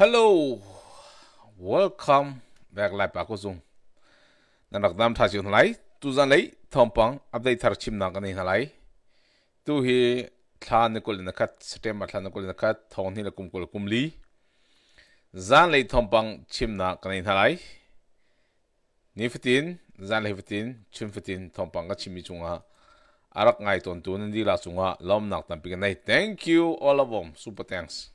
Hello, welcome back lại bà cô dùng. Nên đặc đam thay chuyện lại, tu dân lấy thông bằng update thar chim nang cái này lại. Tu hi thà nè cô lên cắt, stem mà thà nè cô lên cắt, thong hi là cùng cô là cùng lý. Dân lấy thông bằng chim nang cái này lại. Ni fifteen, dân lấy fifteen, chim fifteen thông bằng cái chim mi chung ha. Arak ngai tuan tuan đi là chung ha, lom nạc tam pi cái này. Thank you all of them, super thanks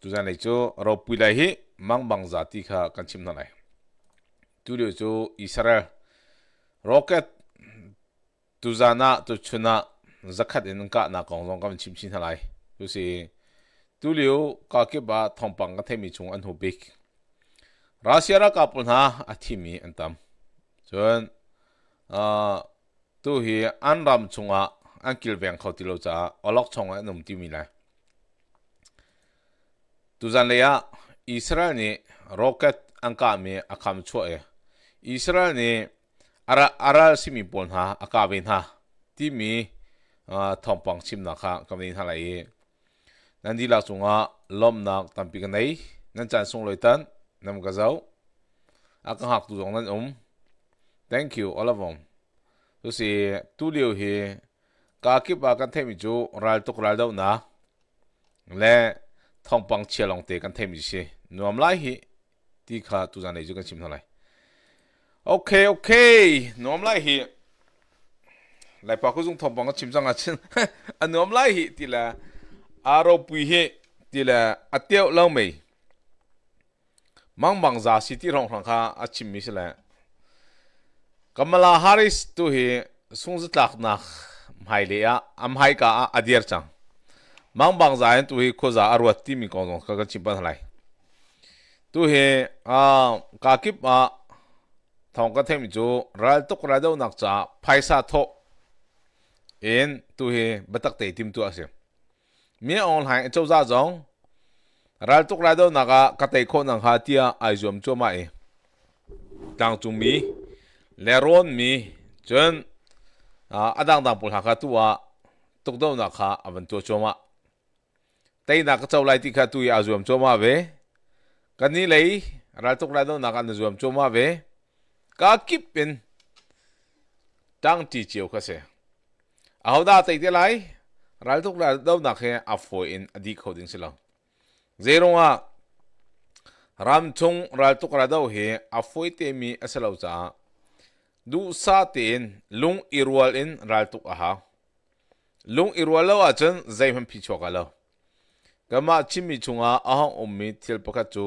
tu zan lai cho ro pui lai hi mang bang zati kha kan chim na lai tu dio cho israel rocket tu zana tu chuna zakat in ka na kong long kam chim chin lai tu si tu liu ka ke ba thong pang ka themi chung an hu bik russia ra ka pun ha mi athimi tam, chuan a tu hi an ram chunga an kil veng khaw ti lo cha olok chonga num ti mi lai Tuzanleya İsrail ni roket anka mi akam çoğe. İsrail ni ara ara simi bon ha akabin ha. Ti mi thompang chim na kha kamni thala ye. Nandi la sunga lom nak tampi kanai nan chan sung loitan nam gazau. Akan hak tu jong nan um. Thank you all of them. Tu si tu liu hi ka ki ba kan themi chu ral tuk ral dau na. Le ทองปังเชียลองเตกันเทมิเชนวมไลฮิตีคลาตุจานเอจุกันชิมเท่าไหร่โอเคโอเคนวมไลฮิไลปากุซุงทองปังก็ชิมจังอาชินอันนวมไลฮิตีละอารมณ์ปุยฮิตีละอัตเตียวเล่าไหมมังบังซาสิตีรองหลังคาอาชิมมิสละกัมลาฮาริสตุฮิซุงซิตลักนักไม่เลยอะอัมไฮกาอเดียร์จัง mang bang zain tu hi kho za arwa ti mi kong zong ka ka chim pan lai tu he a ka kip a thong ka them chu ral tok ra do nak cha phaisa tho en tu he batak te tim tu xem mi on hai chau za zong ral tok ra do naka ka te kho nang ha tia ai zum cho ma đang e. tang chu mi leron mi chân à đang đang pul ha ka tu a tuk do na kha avan tu chu ma tei na ka chau lai ti kha tu ya zuam choma cái kan ni lei ral tok lai do na kan cho choma ve ka kip pin tăng ti chiu kha se a ho da tay te lai ral tok lai do na khe a fo in adi kho ding sila zero wa ram chung ral tok lai do he a fo te mi asalo cha du sa tin lung irwal in ral tok aha, lung irwal lo a chen zai man pi กมาชิมิจงาอาหงอมมิเทีลปกัจจุ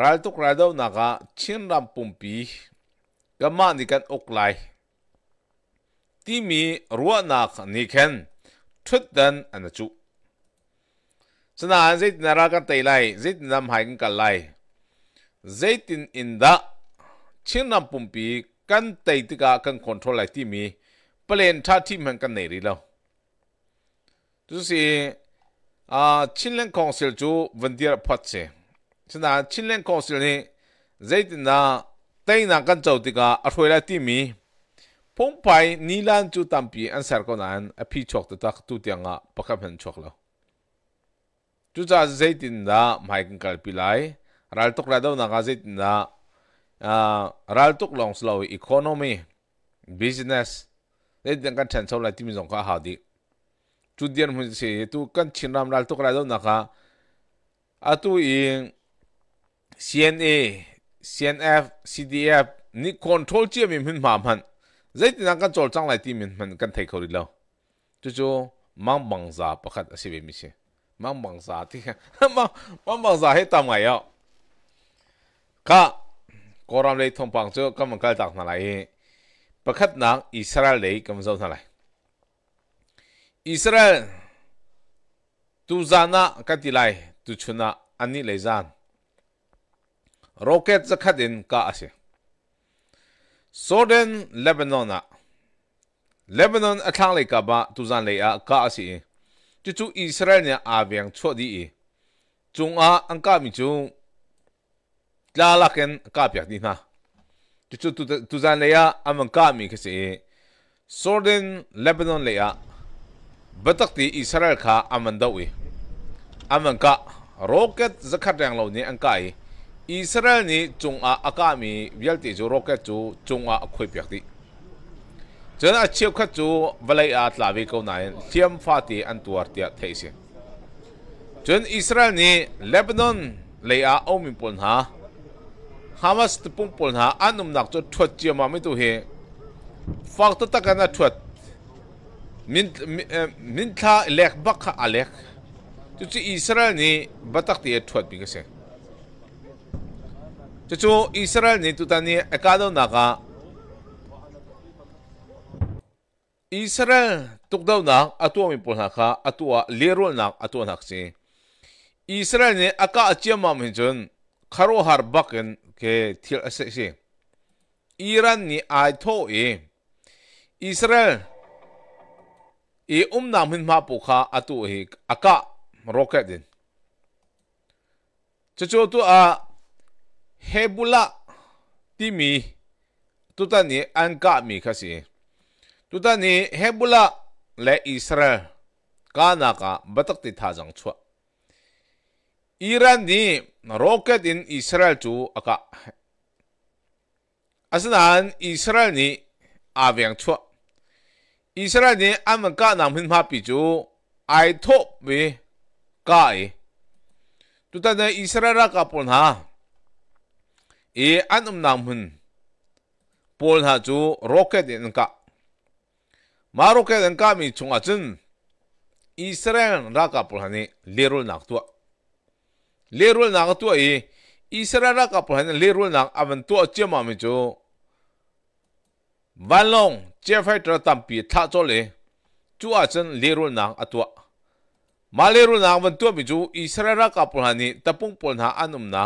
รัลตุกรัลดาวนักชินรำปุ่มปีกมานิกันอกไลที่มีรัวนักนิเคนชุดดันอันจุสนานเจตินารากันเตไลเจตินำหายกันกัไลเจตินอินดาชินรำปุ่มปีกันตตติกากันคอนโทรลไลที่มีเปลี่ยนท่าที่มันกันไหนรีแล้วทุกสิ่ง啊，青年公司就问题发生，现在青年公司呢，在那在那跟走的个阿回来地米，澎湃尼兰就当比安塞个难，阿皮错的他都点啊，不可能错了。就在在那买根咖啡来，然后突然到那个在那啊，然后突然 slow economy business，在那个承受来地米总个好的。จุดเดียนหุ่นสีตัวกันชินรามรัลตุกระดอนนะคะอาตัวเอง CNA CNF CDF นี่คอนโทรลเจียมิมันมามันใจตินักกันโจลจังไรที่มันมันกันไทยเขาดีแล้วจู่ๆมังบังซาประคัดอาชีพมิเชมังบังซาที่มังมังบังซาให้ตามไงอ่ะก็กรามเลยทงปังจู่ก็มันก็ตักนั่นแหละประคัดนักอิสราเอลเลยก็มันจะนั่นแหละ Israel tu zana katilai tu chuna ani lezan rocket zakhatin ka ase Jordan Lebanona ah. Lebanon athang lei ka ba tu zan lei a ka ase chu e. chu Israel ne avyang chho di e chung a angka mi chu la la ken ka pyak ni na chu chu tu zan lei a amang ka mi kase Jordan e. Lebanon lei a bất batakti israel kha aman dawi aman ka rocket zakhat rang lo ni angkai israel chúng chunga akami vialti chu rocket cho chúng chu chunga khoi pyakti chana achhiu kha chu valai a tlawi ko nain thiam fati antuar tia cho nên israel này lebanon lấy leia omi bốn ha hamas tpung bốn ha anh um nak cho thwat chi mà mi tu he fakta takana thwat min tha lek bak kha alek chu chu israel ni batak ti thot bi kase chu chu israel ni tu tani akado naga israel tukdaw na atua mi pol kha atua lerol na atua nak si israel ni aka achiama min jun kharo har bakin ke thil ase si iran ni ai tho e israel e umna min ma po kha atu he aka rocket din cho cho tu a hebula ti mi tu ta ni an ka mi kha si tu ta ni hebula le israel ka na ka batak ti tha jang chwa iran ni rocket in israel chu aka asnan israel ni avyang chwa อิสราเอลอาอันก็นำหินมาปิจูไอทบเวก้ไอตุตันอิสราเอลกับปนฮะเออันอุ้มนำหินปนฮะจูโร็อกเก็ตนนก็มาโร็อกเก็ตนนก็มีชงอาจินอิสราเอลรักกับปนฮะนี่เลรุลนักตัวเลรุลนักตัวเออิสราเอลกับปนฮะนี่เลรุลนักอามันตัวเจียมามิจูวันลง杰斐特当比他做嘞，主要真列入南阿多。မာလေရုနာဝန်တွပြီကျူဣသရရကပူဟာနီတပုန်ပွန်ဟာအနုမနာ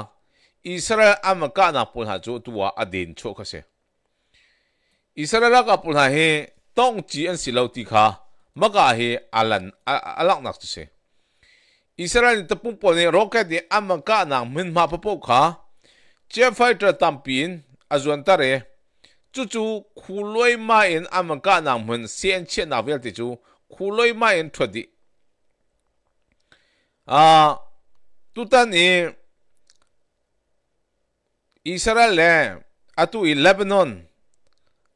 ဣသရအမကနာပွန်ဟာကျူတူဝအဒင်ချိုခဆေဣသရရကပူဟာဟေတောင်းချီအန်စီလောက်တီခါမကဟေအလန်အလောက်နတ်ဆေဣသရန်တပုန်ပွန်နေရော့ကက်ဒီအမကနာမင်မပပုတ်ခါဂျေဖိုက်တာတမ်ပင်းအဇွန်တရဲ chú chú khu lôi mà yên âm mà cả nàng mình xem chuyện nào việc thì chú khu lôi mà yên thuật đi à ah, tu tân Israel le atu i Lebanon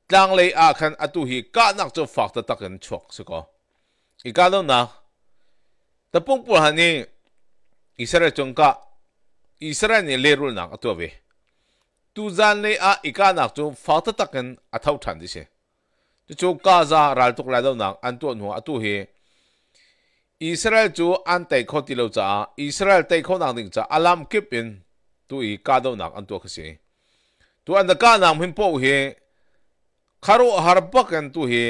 tlang lei a khan atu hi ka nak cho fak ta takin chok su ko i ka lo na ta pung pu hani Israel chungka Israel ni le rul nak atu ve တူဇန်လေအာအီကာနက်ကျုံဖာတတကန်အထောက်ထန်ဒီစေတချို့ကာဇာရာတုကလာတော့နန်အန်တွန်ဟောအတူဟေဣသရေလကျိုးအန်တိုင်ခေါတိလို့ဇာဣသရေလတိုင်ခေါနာဒင်းဇာအလမ်ကိပင်တူဤကာတော့နန်အန်တွခစီတူအန်ဒကာနာမင်ပိုဟေခါရိုဟာရဘကန်တူဟေ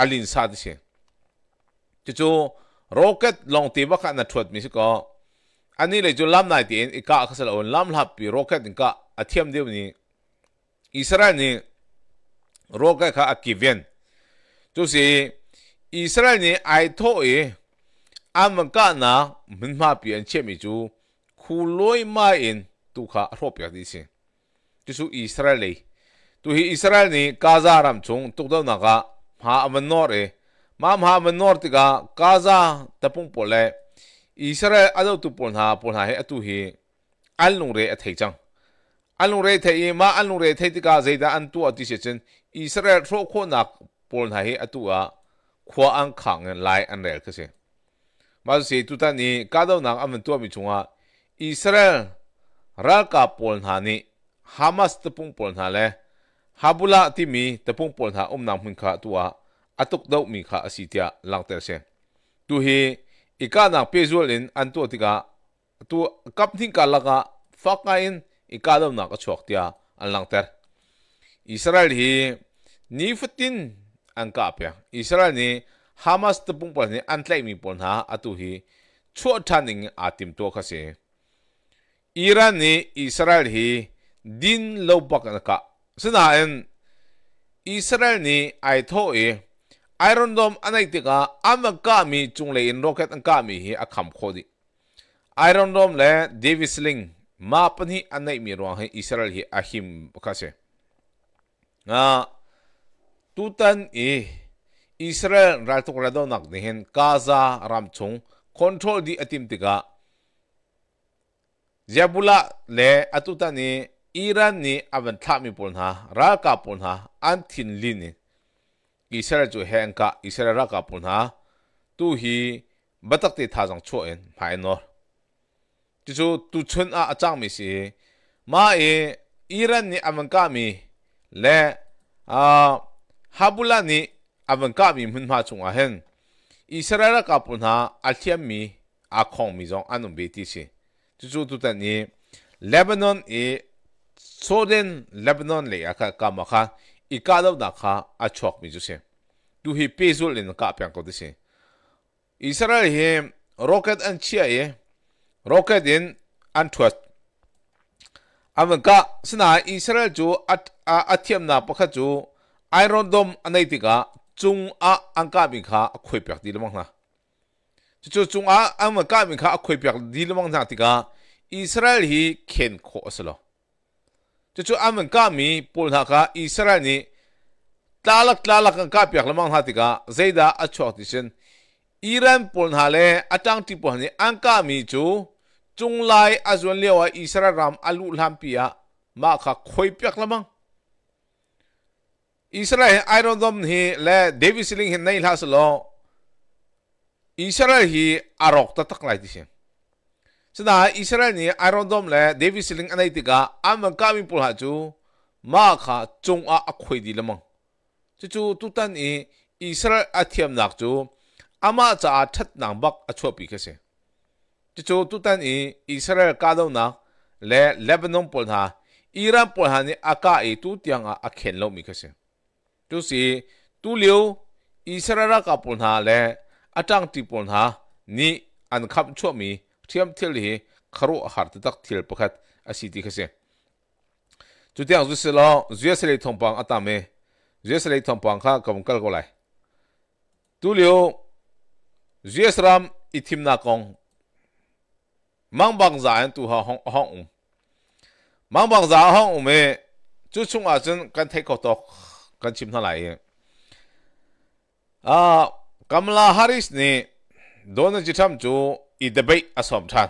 အလင်စာဒီစေတချို့ rocket long te ba kha na thot mi ko อันนี้เลยจุลำนายตีนอีกะเขาสละลำหลับปีโรเกตอีกะอาเทียมเดียวนี้อิสราเอลนี่โรเกตเขาอากิเวนจุสิอิสราเอลนี่ไอโตเออามกานะมันมาเปลี่ยนเชื่อมิจูคูลอยมาเองตุขารบอย่างนี้สิจุสุอิสราเอลตุฮีอิสราเอลนี่กาซารามจงตุกเดาหนักะมหาอเมนนอร์เอมาหาอเมนนอร์ติกะกาซาตะปุ่งโปเล่이스라엘아도도본하본하에아투히알노레아테장알노레테이마알노레테티가제다안투아티시친이스라엘로코나본하에아투아코안캉은라이안레그세마스이투타니까도나아멘투아미중아이스라엘라카본하니하마스뜨뿡본하레하불라티미뜨뿡본하옴나문카투아아톡더미카아시티아랑테세투히อีกานักเปจัวลินอันตัวติกาตัวกับทิ้งกันละกาฟักันอีกาดมนักชกที่อันหลังเตอร์อิสราเอลฮีนิฟตินอันกับเปียอิสราเอลนี่ฮามาสตบุ่งปนนี่อันไลมีปนหาอัตุฮีชั่วทันนิงอาติมตัวเขาเสอิรันนี่อิสราเอลฮีดินลบักนักสนาเอ็นอิสราเอลนี่ไอทโวเอ Iron Dome anai tika am ang kami chung le in rocket ang kami hi akham khodi. Iron Dome le Davis Ling ma pan hi anai mi ruang hi Israel hi ahim kase. Nga tutan i Israel ral tuk rado nak hen Gaza ram chung control di atim tika Jabula le atutan ni Iran ni avan thami pon ha ra ka pon ha an กิเซระจุเฮงกะอิเซระรักกับปุ่นฮะตู้ฮีบัตักติท่าจังชั่วเองหายนอจู่จู่ตุชนอาจังมิสิมาเออิรันนี่อเมริกามีและอ่าฮับุลานี่อเมริกามีมันมาจงอาเห็นอิสราเอลกับปุ่นฮะอัลเทียมมีอาคงมีจงอันนุ่มเบติสิจู่จู่ตุตันนี่เลบานอนเอโซเดนเลบานอนเลยอะค่ะกามาค่ะอีกาดาวนักฮะอาชกมิจุเซดูฮีเปซุลินกับยังก็ดิเซอิสราเอลเฮมโรเกตอันเชียเอโรเกตอินอันทวัตอเมริกาสนาอิสราเอลจูอัตอัตเทียมนาปะขจูไอรอนดอมอันไหนติกาจุงอาอังกาบิกาคุยเปียกดีละมั้งนะจู่จุงอาอังกาบิกาคุยเปียกดีละมั้งนะติกาอิสราเอลฮีเข็นโคสโลจะจู่อามันกามีปูนหักอิสราเอลนี่ตาลักตาลักกันกับอยากละมังหัติกาเจดาอัจฉริยะอิรันปูนหัเลอาจังที่ปูนนี่อังกามีจูจุงไลอาจวนเลียวอิสราเอลอัลุลฮัมพิยะมาค่ะคุยอยากละมังอิสราเอลไอรอนดอมนี่และเดวิสลิงเห็นในลาสโลอิสราเอลฮีอารอกตะตักไลดิเชน sida Israel ni Iron Dome le David Siling anai tika ama kami pul ha chu ma kha chung a akhoi di lamang chu chu tutan i Israel athiam nak chu ama cha a that nang bak a chopi ka se chu chu tutan i Israel ka do na le Lebanon pul ha Iran pul ha ni aka i tu tiang a akhen lo mi ka se chu si tu liu Israel ka pul ha le atang ti pul ha ni an khap chop mi thiam thil hi kharu har ta tak thil pakhat asiti khase chutiang zu selo zuya sele thongpang atame zuya sele thongpang kha kam kal ko lai tu liu zuya sram ithim na kong mang bang za an tu ha hong hong um mang bang za hong um me chu chung a chen kan thai ko to kan chim na lai e. a kamla haris ni dona jitam chu i debate asom than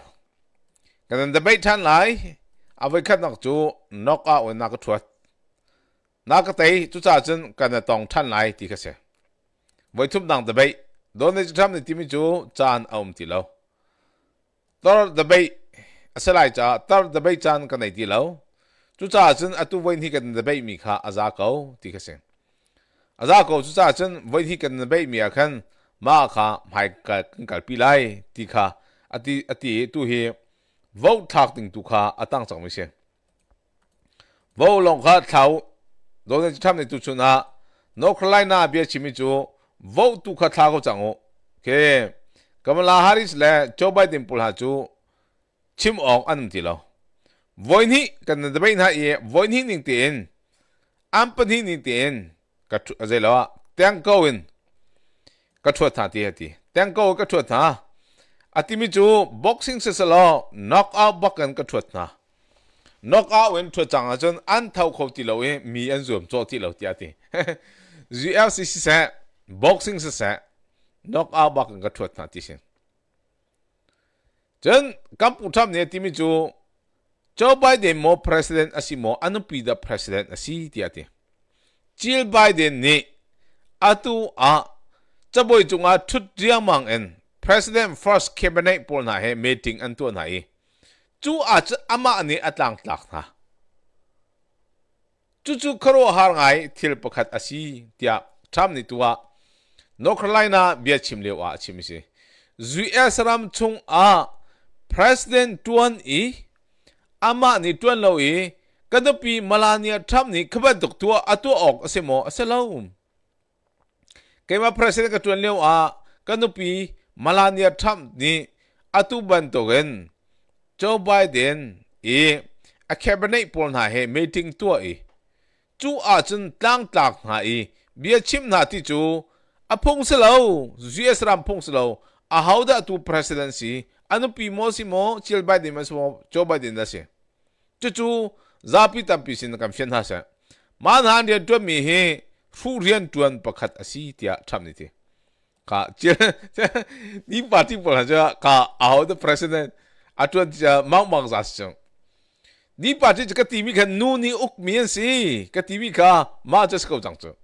kan debate than lai avai khat nok chu knock out na ka thuat na ka tei chu cha chen kan tong than lai ti ka se voi thum dang debate don ne tham ne timi chu chan aum ti lo tor debate asalai cha tor debate chan kan nei ti lo chu cha chen atu voi ni kan debate mi kha aza ko ti ka se aza ko chu cha chen voi ni kan debate mi a khan มาค่ะหมายกันกับปีไล่ที่ค่ะอันที่อที่ตัวเฮวอลทักติงตัวค่ะอตั้งสองไม่ใช่วอลลงค่ะเท้าโดนจะทำในตัวชนะนกไลน่าเบียชิมิจูวอลตัวค่ะท้าก็จังโอเคกำลังฮาริสและโจไบเดนปุลฮาจู ชิมออกอันนี้แล้ววันนี้กันจะไปหนหาเอวันนี้หนึ่งเดือนอันเป็นหนึ่งเดือนก็อะไแล้วเตียงก็วิ ka thua tha ti hati tang ko ka thua tha atimi chu boxing se salo knock out bakan ka thua tha knock out wen thua changa chon an thau kho ti lo e mi an zum cho ti lo ti ati GLCC se boxing se se knock out bakan ka thua tha ti sin chen kampu tham ne timi chu Joe Biden mo president asi mo anu pida president asi ti ati Jill Biden ni atu a จะบอยจุงอาทุดเรียงมังเอ็น president first cabinet ปนหาเฮ meeting อันตัวไหนจูอาจจะอามาอันนี้อัตลังตักนะจู่จู่ครัวหารไงทิลประคัดอาศัยที่ทำนี่ตัวนอกาลนาเบียชิมเลวอาชิมิสิจุเอสรัมชงอา president ตวนี้อามานี่ตัวเราอีกันตปีมาลานียทำนี่ขบันกตัวอัตัวออกเสมอเสลา Kema presiden katuan leo a kanupi malania tam ni atu bantogen Joe Biden e a cabinet pol na he meeting tua e chu a chun tang tak na e bia chim na ti chu a phong selo gs ram phong selo a hauda tu presidency anupi mo si mo chil Biden mas mo Joe Biden da se chu chu zapi tam pi sin kam shen ha sa man han dia tu mi he ฟูเรียนจวนประคัดอาศีเตียทำนี่ทีค่ะเจนี่ปาร์ตี้ปนจะค่ะเอาเดประธานอาจจะมั่งมั่งซะสิจังนี่ปาร์ตี้จะกตีมีแค่นู่นนี่อุกมีนสิกตีมีค่ะมาจะสกัดจังจ้ะ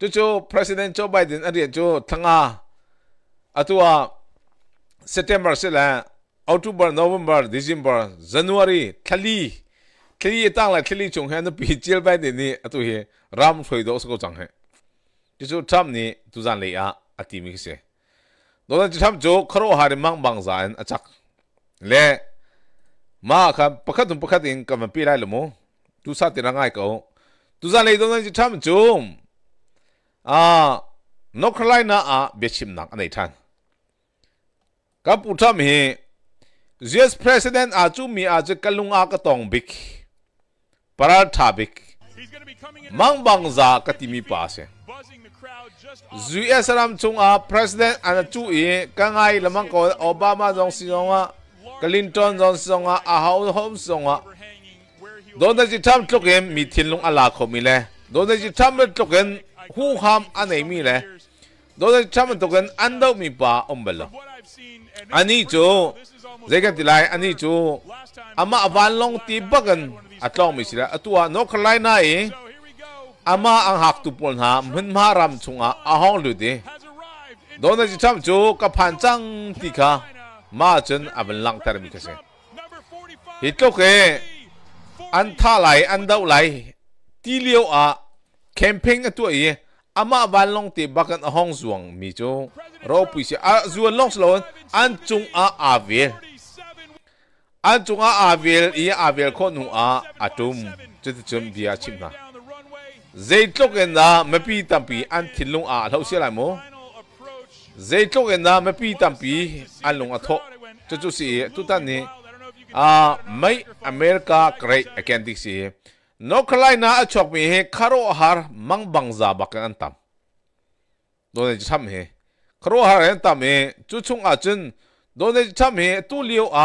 จู่จู่ประธานโจไบเดนอะไรจู่ทั้งอ่ะอะตัว September สิละ October November December January ทะลีคลีตั้งเลยคลีจงเห็นตปีเจลไปเดี๋ยวนี้ตัวเฮรำถอยดอกสกุจังเหฮที่สุดทำนี่ตุจันเลยอ่ะอติมิกเซ่ตอนนั้นที่ทำโจครัวหาริมังบังสายอัจักเล่มาครับปกติปกติเองก็มันปีไรละมั้งตุสัตย์ร่างกายเขาตุจันเลยตอนนั้นที่ทำโจมอ่านกไลน่ะอ่ะเบียชิมหนังอันไหนท่านกับุู้ทำเฮ US President อาจูมีอาจจะกลุงอากตองบิ๊ก parathabik mang bang za katimi pase US ram chunga president ana chu e kangai lamang ko Obama jong sinonga Clinton jong sinonga a hau hom songa donda ji tham tlokem mi thinlung ala kho mi le donda ji tham tloken hu ham anei mi le donda ji tham tloken ando mi pa ombalo ani chu zegat dilai ani chu ama awan long ti bagan atlaw mi sila atua no Carolina e ama ang hak tu pon ha min ma ram chunga a hong lu de dona ji cham chu ka phan chang ti kha ma chen aban lang tar mi kase hitlo ke an tha lai an dau lai ti liu a camping atua e ama ban long te bakan a hong zuang mi chu ro pu si a zuan long slon an chung a avil an chung a avil, i avil kho nu a atum chu chu chum bia chim na zai tlok en da mapi tampi an thilung a lo sia lai mo zai tlok en da mapi pi, an lung a tho chu chu si tu tan ni a mai america great akendik si no khlai na a chok mi he kharo har mang bang za bak an tam do ne cham he kharo har an tam he chu chung a chun do ne cham he tu liu a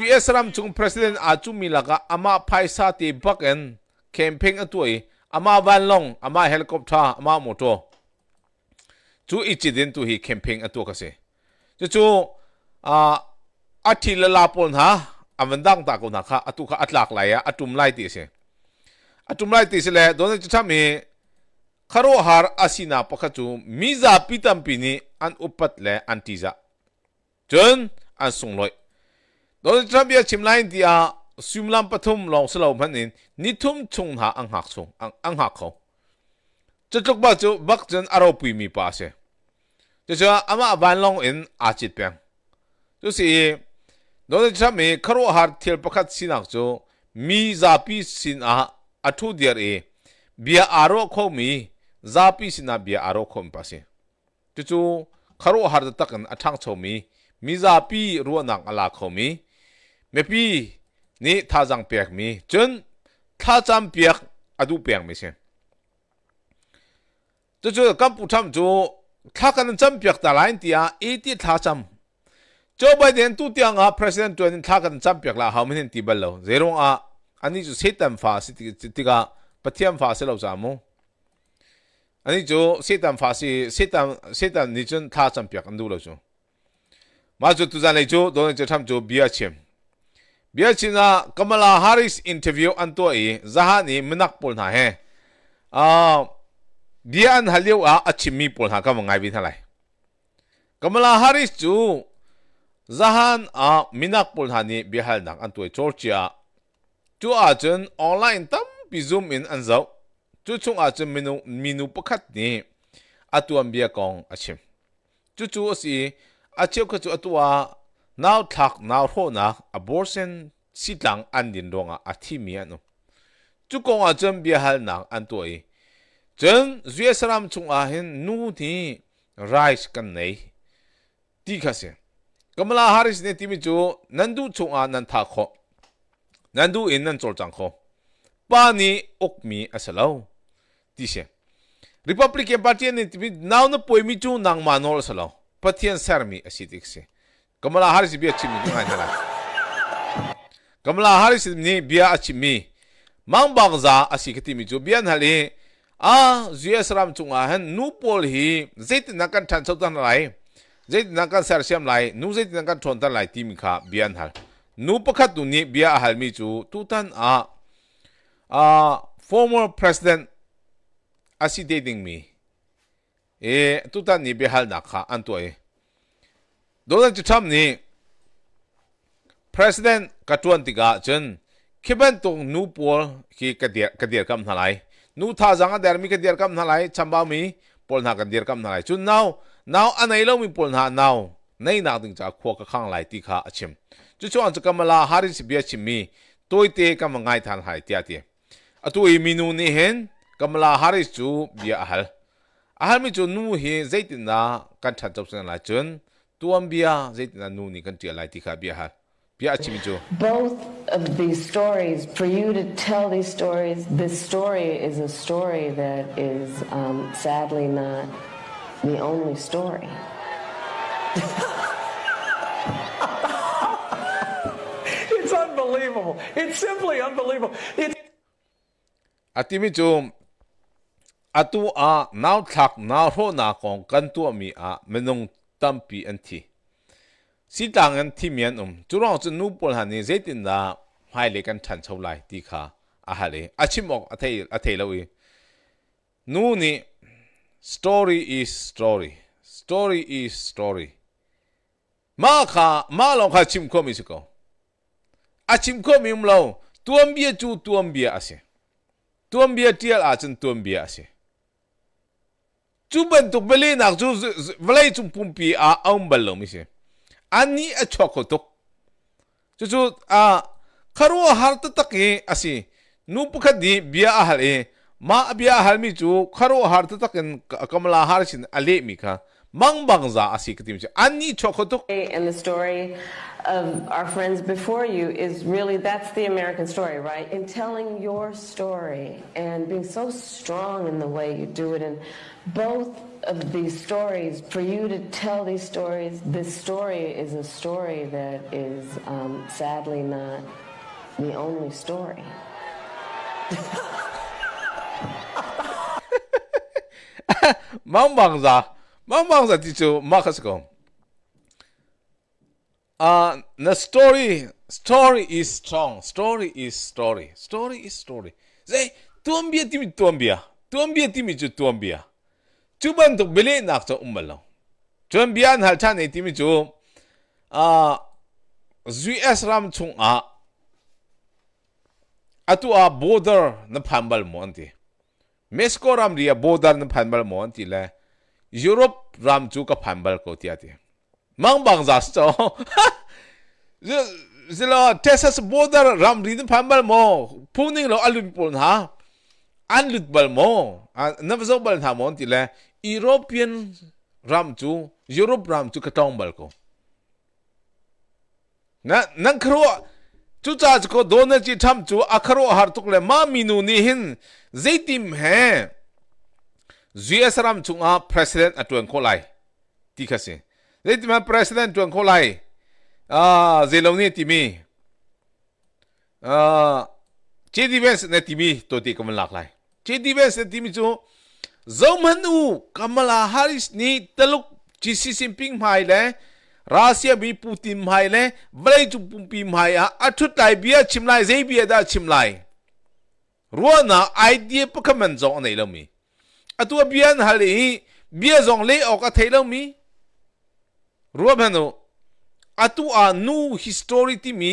US ram chung president achumi laka ama paisa ti baken campaign atui ama van long ama helicopter ama moto chu ichidin tu hi campaign atu kase chu chu a athila la pon ha amandang ta ko na kha atu kha atlak la ya atum lai ti se atum lai ti se le don chu thami kharo har asina pakha chu miza pitam pini an upat le antiza chun an sungloi Donald Trump ya chimlain dia sumlam pathum long slo manin nithum chung ha ang hak sung ang ang hak kho chatok ba chu bak chen aro pui mi pa se chu cha ama ban long in a chit pang chu si Donald Trump me kharo har thil pakhat sinak chu mi za pi sin a athu dir e bia aro kho mi za pi sin a bia aro kho mi pa se chu chu kharo har takin athang chomi mi za pi ruanak ala kho mi nepi ni t a jang piak mi chen t a cham piak adu piak mi s e n chu c kam pu tham jo t a kan cham piak ta lain tia e ti t a cham Joe Biden tu tiang a president tu t a kan cham piak la h a many ti bal o zero a ani chu setam fa si ti ti ga p a t i a m fa se lo za mo lo jo ma j 세 tu za 전 e jo do 그러 jo 저 두잔에 줘 너는 저 a chem Biachina Kamala Harris interview an to i zahani minak pol na he. Ah dia an haliu a achimi pol ha ka mangai bi thalai. Kamala Harris chu zahan a minak pol ha ni bihal nak an toi Georgia. Chu a chen online tam pi zoom in an zau. Chu chung a chen minu minu pakhat ni atuam bia kong achim. Chu chu si achiu ka chu atua now thak now ho na abortion sitlang an din dong a athi mi anu chu ko a chem bi hal na an to i chen zue saram chung a hin nu thi rice kan nei ti kha se kamala haris ne ti mi chu nan du chung a nan tha kho nan du in nan chol chang kho pa ni ok mi asalo ti se republic party ne ti mi now na poimi chu nang manol asalo patian sarmi asitik se कमला हारिस biya अच्छी मी माइनला कमला हारिस ने बिया अच्छी मी mang bang za asi kiti mi ju bian a zues ram chunga han nu pol hi zait na kan than tan lai zait nakan kan siam lai nu zait na kan tan lai tim ka bian hal nu pakhat tu ni bia hal mi chu tu tan a a former president asi dating me e tu tan ni bi hal na kha ดูนจุดทำนี้ประธานกัตวันติกาจันคิดเป็นตรงนูปอลคีอกระเดียกระเดียกคำนั่งไหลนูท่าจังก์เดอร์มีกระเดียกคำนั่งไหลชั่มบ่าวมีปอลหากระเดียกคำนั่งไหลจุดน้าวน้าวอันไหนเรามีปอลนหาน้าวในน้าดึงจะขั้วกับข้างไหลตีขาชิมจุดช่วงจะกำลังฮาริสเบียชิมีตัวเตะกำลังไงทันหายเตี้ยเตี้ยอะตัวอีมินูนี่เห็นกำลังฮาริสจูเบียอ่ะฮัลอ่ะฮัลมีจุดนู่เห็นใจตินากันทัดจับสังเกตจุด tuam zait na nu kan ti kha bia ha bia chimi both of these stories for you to tell these stories this story is a story that is um, sadly not the only story it's unbelievable it's simply unbelievable it's atimi jo atu a now thak now ho na kong kan tu mi a menung. tampi anti si tang an thi mian um churong chu nu pol han ni zaitin da hai le kan than chau lai ti kha a ha le achimok athei athei lo e nu ni story is story story is story ma kha ma long kha chim khomi su ko achim khomi um lo tuam bia chu tuam bia ase tuam bia tial a chen tuam bia ase tu beli nak tu tu pumpi a Ani a Cucu a karu harta tak asi. Nupukat ahal Ma ahal tu karu harta tak kamala Mang asi ketim Ani And the story of our friends before you is really that's the American story, right? In telling your story and being so strong in the way you do it and both of these stories, for you to tell these stories, this story is a story that is um, sadly not the only story. 망방사 망방사 ticho makas ko. Uh, the story story is strong. Story is story. Story is story. Say tuambia timi tuambia. Tuambia timi chu tuambia. chuban tuk bili nak cho umbal lo chuan bian hal chan nei timi chu a us ram chung a atu a border na phambal mo anti mesko ram ria border na phambal mo anti le europe ram chu ka phambal ko ti ati mang bang za cho zilo texas border ram ri na phambal mo puning lo alun pon ha an lut bal mo an navzo bal na mo anti le European ram tu Europe ram tu katong bal ko na nang khro chu cha ko dona chi tham chu akhro har tuk le ma minu ni hin zaitim he GS ram chu nga president atuen ko lai ti kha se zaitim ha president tuen ko lai a zelong ni ti mi a JD Vance ne ti mi to ti kam lak lai JD Vance ne ti mi chu Zomanu Kamala Harris ni teluk Xi Jinping mai le Russia bi Putin mai le Blai chu pumpi mai a athu tai bia chimlai zai bia da chimlai Ruana idea pakaman zong nei lo mi Atu bian hali bia zong le ok a thei lo mi Ruabano Atu a nu history ti mi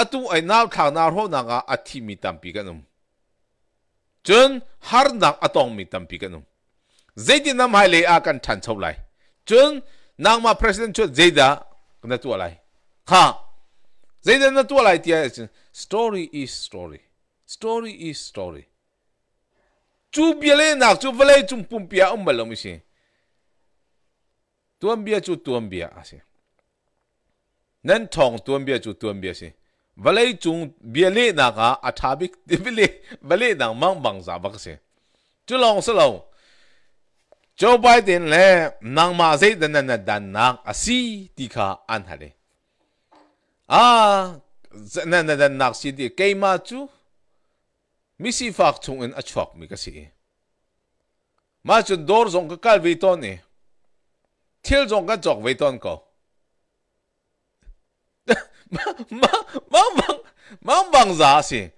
Atu ai nal thang na ro na ga athi mi tampi kanum chun har nak atong mi tam pi kanu zaidi nam hai le a kan than chau lai chun nang ma president chu zaida na tu lai ha zaida na tu lai tia ya story is story story is story chu biale nak chu vale chung pum pia um balom si tuam bia chu tuam bia ase nan thong tuam bia chu tuam bia si valai chung biale na ka athabik dibile vale na mang bang za bak se chu long se long joe biden le nang ma zai dan na dan na asi ti kha an hare a na na dan nak si di ke ma chu mi si fak chung en achok mi ka si ma chu dor zong ka kal ve ton ni thil zong ka jok ve ton ko mang mang bang za si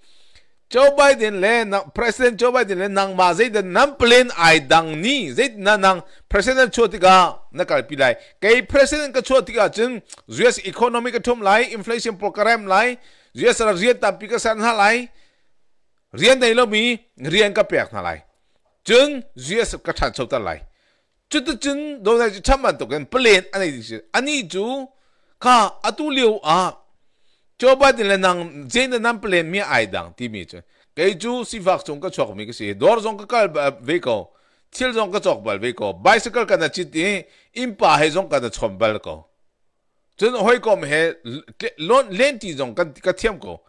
Joe Biden lên, na President Joe Biden le nang ma zai de nam plain ai dang ni zai na nang President chu tiga na kal pi lai kai President ka chu tiga chin US economy ka thum lai inflation program lai US ra rian ta pi ka san ha lai rian dai lo mi rian ka pek na lai chin US ka than chau ta lai chu tu chin do na cham man to kan plain ani ani chu ka atu liu a cho ba tin le nang jen nan plan mi ai dang ti mi che ke ju si vak chung ka chok mi ke si dor zong ka kal ve ko chil zong ka chok bal ve ko bicycle ka na chi ti im pa he zong ka na chom bal ko chen hoi kom he lon len ti zong ka ka thiam ko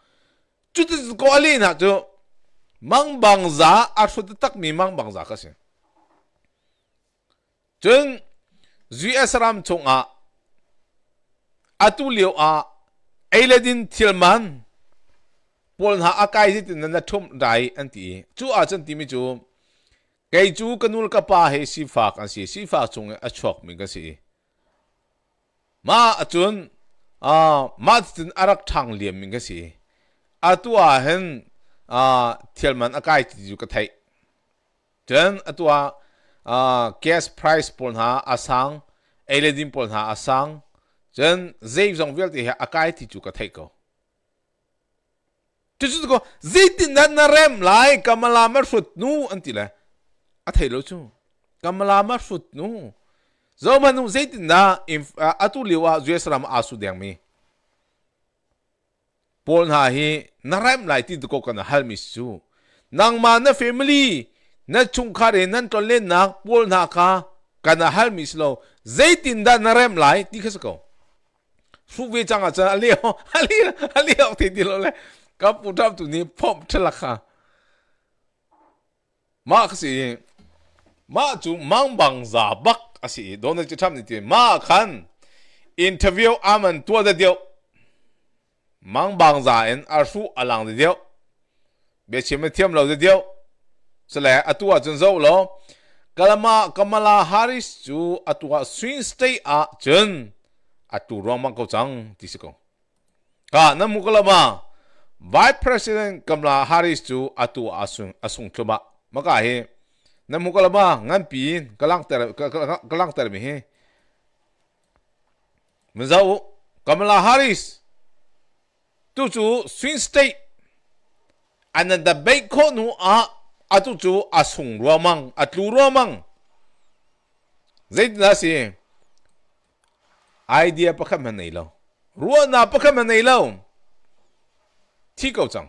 chu ti ko ali na chu mang bang za a chu tak mi mang bang za ka se chen zui asram chung a อาตุเลียวอาเอเลดินทิลมันปอลหาอากาศที่นั่นทุ่มได้อันทีจู่อาจันที่มิจูไกจูกันูลกับป้าเฮสีฟากันสิสีฟากจงอชอกมิกันสิมาอจุนอ่ามาจุนอารักทางเลียมมิกันสิอาตัวเห็นอ่าเทียมันอากาศที่อยู่กับไทยจนอาตัวอ่าแก๊สไพรส์ปอนหาอาสังเอเลดินปอนหาอาสัง人这种问题还阿该提出个太高，就是这个这点那那人来干嘛啦？嘛说努安提嘞，阿太老粗，干嘛啦？嘛说努，然后嘛努这点那，阿都留啊，主要是他们阿叔两米。Paul à, à, à, ha hi naram lai ti ko kana hal mi su nang ma na family na chung kha re nan to le na Paul na ka kana hal mi slo zaitin da naram lai ti khas ko สุวิจังอาจารย์เลี้ยวเลี้ยวเลี้ยวทีเดียวเลยกับผู้ทำตัวนี้พบเชลักค่ะมาสิมาจูมังบังซาบักอาสิโดนจะทำนี่ทีมาคันอินเทอร์วิวอามันตัวเดียวมังบังซาเอ็นอาสูอลังเดียวเบชิมเทียมเราเดียวสลายอตัวจนเจ้าล้อกลมากัมลาฮาริสจูอตัวสวินสเตย์อาจน atu rong mang ko chang ti siko ka na mu kala ma vice president Kamala harris chu atu asung asung thuma maka he na mu kala ma ngan pi kalang ter kalang ter mi he mzau Kamala harris tu tu swing state ananda bay ko nu a atu tu asung mang, romang atlu romang zaid nasi idea ပခတ်မနေလုံးရောနာပခတ်မနေလုံးထိကောက်ဆောင်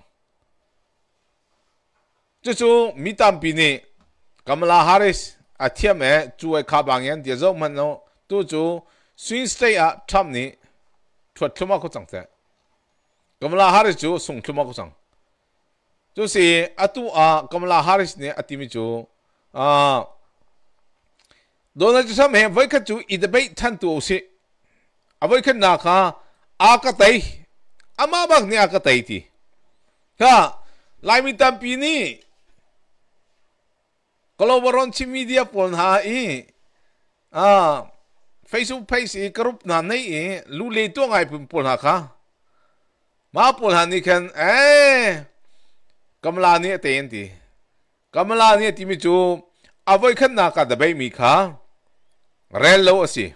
ကျဆူမိတမ်ပီနေကမလာဟာရစ်အထျက်မဲ့ကျူဝဲခါပန်ရန်ဒီဇောမနောတူကျူဆွင်းစတေးအထမ်နေထွတ်ထမခုဆောင်တဲ့ကမလာဟာရစ်ကျူဆုံထမခုဆောင်ကျူစီအတူအာကမလာဟာရစ်နေအတိမီကျူအာဒေါ်နယ်ထရမ့်ဟဲဝိုက်ကကျူအီဒဘိတ်ထန်တူအစီอาไว้ขึ้นนาคาอากาศไตอามาบักเนี่ยอากาศไตที่ค่ะลายมิตัมปีนี่กลัวบรอนชิมีเดียปนหาอีอ่าเฟซบุ๊กเพจอีกรูปนั้นนี่ลูเลตัวไงปุ่นปนหาค่ะมาปนหานี่คันเอ๊กำลาเนี่ยเต็นทีกำลาเนี่ยที่มิจูอาไว้ขึ้นนาคาเดบิมีค่ะเรลโลสิ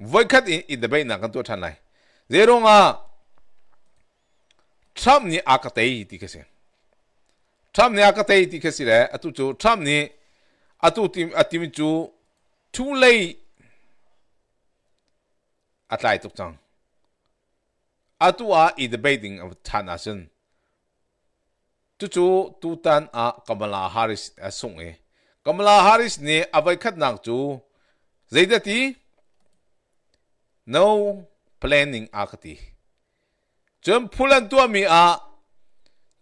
với khat in in the bay na kan tu than lai zero nga trump ni akatei ti gì, trump ni akatei gì đấy, à tu chu trump ni tu tim à atim chu too late atlai tuk à tu à in the bathing of sinh, tu chu tu tan a kamala harris à asung e kamala harris ni avai khat nak chu zaidati no planning akati chum phulan tu mi a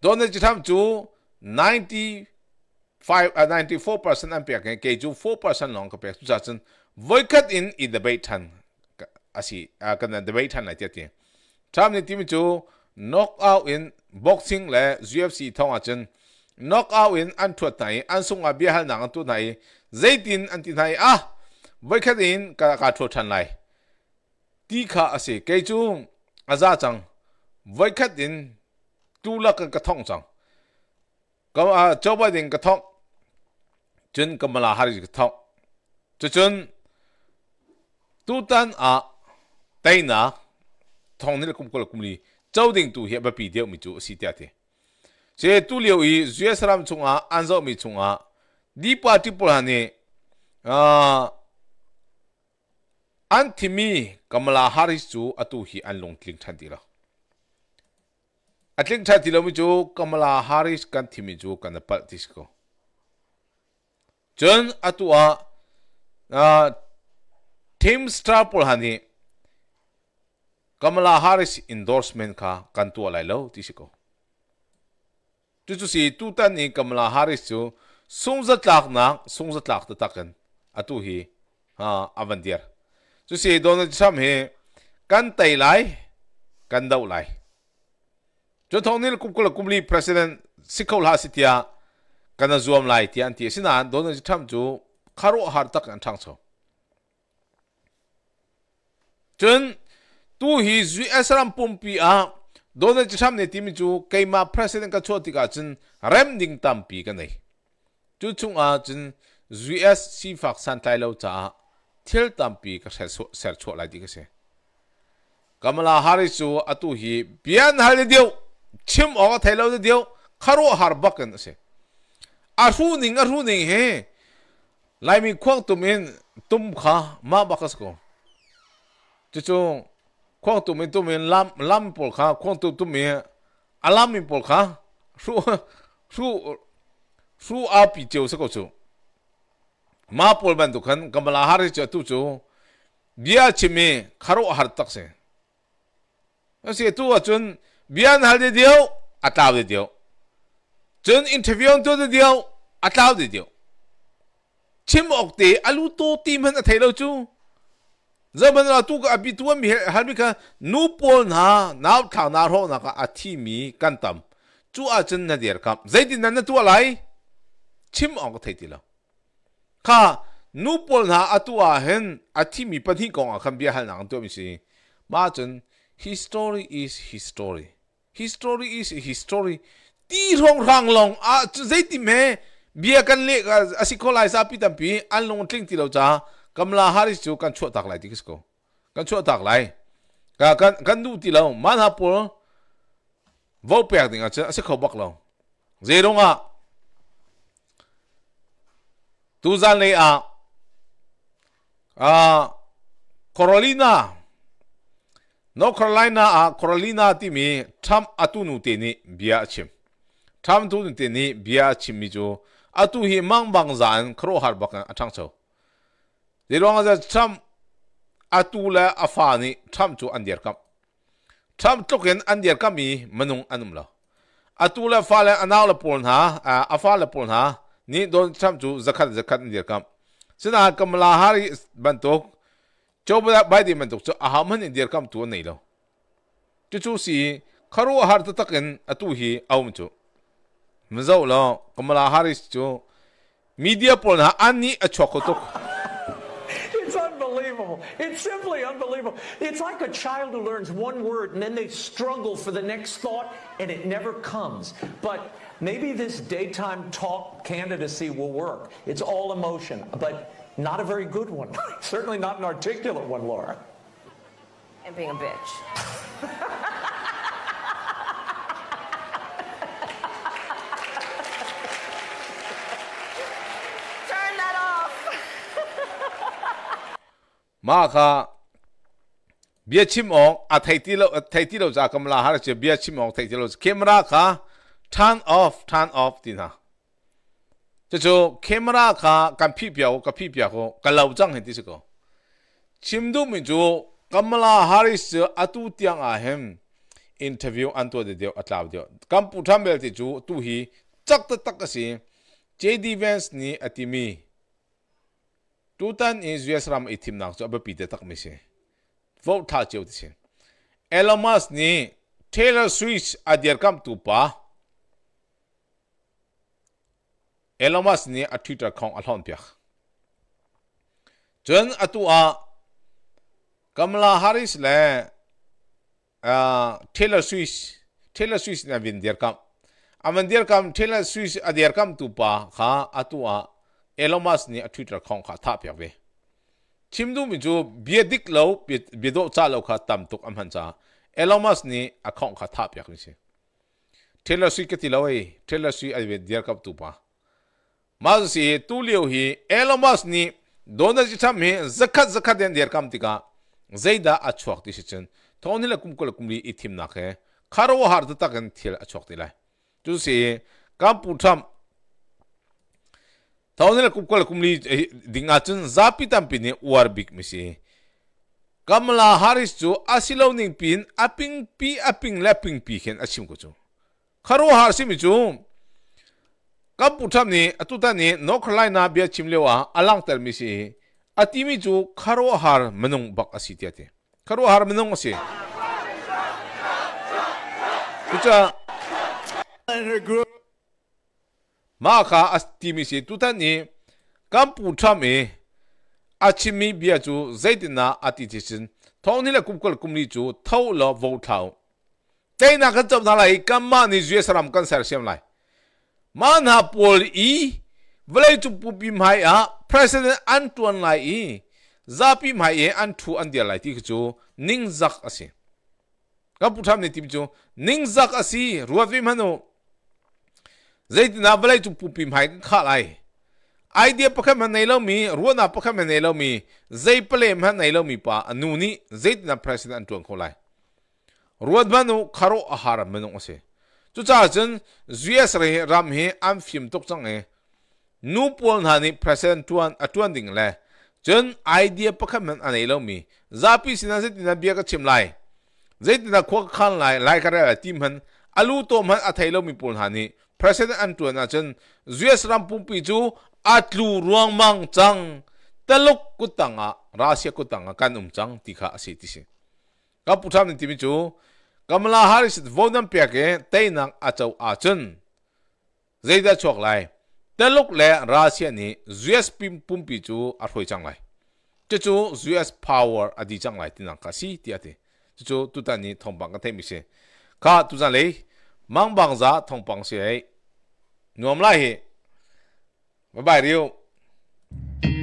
donne chi tham chu 95 uh, 94% an pek eh, ke chu 4% long ka pek chu chen voikat in the debate than asi a kan debate than lai ti tham ni tim chu knock out in boxing le UFC thong a chen knock out in an thu tai an sung a bi hal nang tu nai zaitin an ti nai a ah, voikat in ka ka thu than lai ti kha ase ke chu aza chang vai khat in tu la ka ka thong chang ka a chau ba din ka thong chun ka mala hari ka thong chu chun tu tan a tai na thong ni kum ko kum li chau ding tu he ba pi deu mi chu si tia te che tu liu i zuesram chung a anzo mi chung a di party pul hane a an thimi kamala harris chu atu hi an long tling than dilo atling tha dilo mi chu kamala harris kan thimi chu kan pal tisko 전 아tua star 팀스타 hani kamala harris endorsement ka kan tu lai lo ti tu chu si tu tan ni kamala harris chu sungzat lak na sungzat lak ta kan atu hi ha avandir chú sĩ Donald Trump hi căn tay lại căn đầu lại chú thông nín cục cục cục li president sikol ha sitia căn zoom lại thì anh thì xin anh Donald Trump chú kharo har tắc anh thăng số chun tu hi zui asram pumpi a Donald Trump ne timi chu keima president ka choti ka chun rem ding tampi cái này. chú chung a chun zui as si fak san tai lâu cha thil tampi ka lại đi cái gì, di ka se kamala hari à tu hi biến bian hal diu chim ở o thailo de diu kharu har bakan se à ru nín à ru nín he lại mình quăng tụm in tum kha ma bakas ko chứ chu quăng tụm in tụm in lam lam pol kha khong tụm tum mi alam mi pol su su su ru bị cheu se ko chu ma kamala ban kan har pol tu मा पोलबन u ु ख न क म i ा ह ा a चतु चो बिया छिमे खारो हार त i से असे तु अचुन ब ि य e न हाल दे दियो अताव दे दियो चुन इंटरव्यू तो दे दियो अ त ा t दे दियो छिम a क त े अलू तो टीम ह a थ ै ल a चू जबन रा तु का अ a ी तुम हर a ी का न a प a ल ना नाव था ना रो ना क a अथी म a कंतम च a अचन न देर a ा म जैदिन न तु अलाई छिम t क थैतिला ข้านูปนหาอตัวเห็นอธิมีปัญหากองคำเบียหันหลังตัวมิสิมาจน history is history history is history ตีรองรังลงอ่ะจะใจติเมเบียกันเล็กอาศิคลายซาปิตัมปีอันลงทิ้งที่เราจ้ากำลังฮาริสูกันชั่วตักไหลที่กิสโกกันชั่วตักไหลกันกันกันดูที่เรามันฮับปอลวอลเปียกดิ่งอ่ะจะอาศิคบักเราเจรงอ่ะ Tuzalea, uh, Carolina, North Carolina, uh, Carolina timi tam atunu teni bia chim. Tam tunu teni bia chim mijo. Atu hi mang bang zan kro har bakan atang chau. Zirong za tam atu la afani tam chu andir kam. Tam tuken andir kami manung anumla. Atu la fa la anaw la pon ha, afa la pon ha. ni don cham chu zakat zakat ni kam sina kamla hari bantok choba bai di mantok chu ahamhan in dir kam tu nei lo chu chu si kharu har ta takin atu hi awm chu mzau lo kamla hari chu media pol na ani achokotok It's simply unbelievable. It's like a child who learns one word and then they struggle for the next thought and it never comes. But Maybe this daytime talk candidacy will work. It's all emotion, but not a very good one. Certainly not an articulate one, Laura. And being a bitch. maka biachim ong a thaiti lo thaiti lo za kamla har che biachim ong thaiti lo camera kha turn off turn off ဒီနာကျကျကင်မရာကကံဖိပြောကဖိပြောကလောက်ကြောင့်ဟင်တိစကောချင်ဒုမင်ကျိုကမလာဟာရစ်အတူတຽງအဟင် interview anto de dio atlaw dio kam putham bel ti chu tu hi chak ta tak asi jd vans ni atimi tutan is us ram ithim nak chu abe pite tak mi se vote tha cheu ti se elon musk ni taylor swift adier kam tu pa Elon Musk ni a Twitter kong a lon piach. Zun a tu a Kamala Harris le uh, Taylor Swiss Taylor Swiss na vin dir kam. A man dir kam Taylor Swiss a dir kam tu pa ha a tu a Elon Musk ni a Twitter kong ka ta piach ve. Chim du mi zu bie dik lo bie do cha lo ka tam tuk am han cha. Elon Musk ni a kong ka ta piach ve. Taylor Swiss ke ti lo e Taylor Swiss a dir kam tu pa. Ha. mazu si tuliyo hi Elon Musk ni donda jitam hi zaka zaka den der kam tika zayda achuak di shichin thawni la kumko la kumli itim na khe karawo har dhata gan thil achuak di lai ju si kam putam thawni la kumko la kumli di nga chun zapi tam pi ni uwar bik mi si kamala haris ju asilo ning pin aping pi aping la ping pi khen achim ko chung karawo har kam putham ni atu ta ni north carolina bia chimle wa alang tar mi si ati mi chu kharo har manung bak asi ti ate har manung asi kucha ma kha asti mi มันฮับอลีวันเลยทุกปุบิมไฮอะพรสเดนอันตัวนัยองจับิมไฮเองอันทูอันเดียไล่ที่กจูนิ่งจักอาศัยกับผู้ทำนีนที่มจูนิ่งจักอาศัยรู้ว่ามันโนใจดนาวันเลยทุกปุบิมไฮข้าดไอไอเดียพักค่มันในเรามีรู้ว่าพักค่มันในเรามีใจเปลี่ยนแค่ในเรามีป่านูนี่ใจนาพรสเดนอันตัวนัยรู้ว่ามันโขคารุอาหารมันโนอสิจุจ้าจนย s เร์รัมเฮอัมฟิมตกจังเอนูปวนฮานิ present ตวนอัตวันดิ่งเลจนไอเดียประคัมันอันนี้เรามีซาพีสินาเซตินาเบียก็ชิมไล่เซตินาควักขันไล่ไล่กระไรทีมหันอัลูตัวมันอัตเฮลรามีปวนฮานิร r เซนต์อันตัวนั้นจน u สรัมปุ่มปีจูอัตลูรวงมังจังตลกกุตังอะราเซียกุตังอะกันอุ้มจังติขาสิทธิ์สิกับผู้ทำในทีมจู Kamala Harris vodam piake teinang achau achun. Zayda chok lai. Teluk le Russia ni US pim pumpi chu arhoi chang lai. Chu chu US power adi chang lai tinang kasi ti ate. Chu chu tutani thongbang ka themi se. Ka tuzan lei mang bang za thongbang se ai. Nuam lai he. Bye bye riu.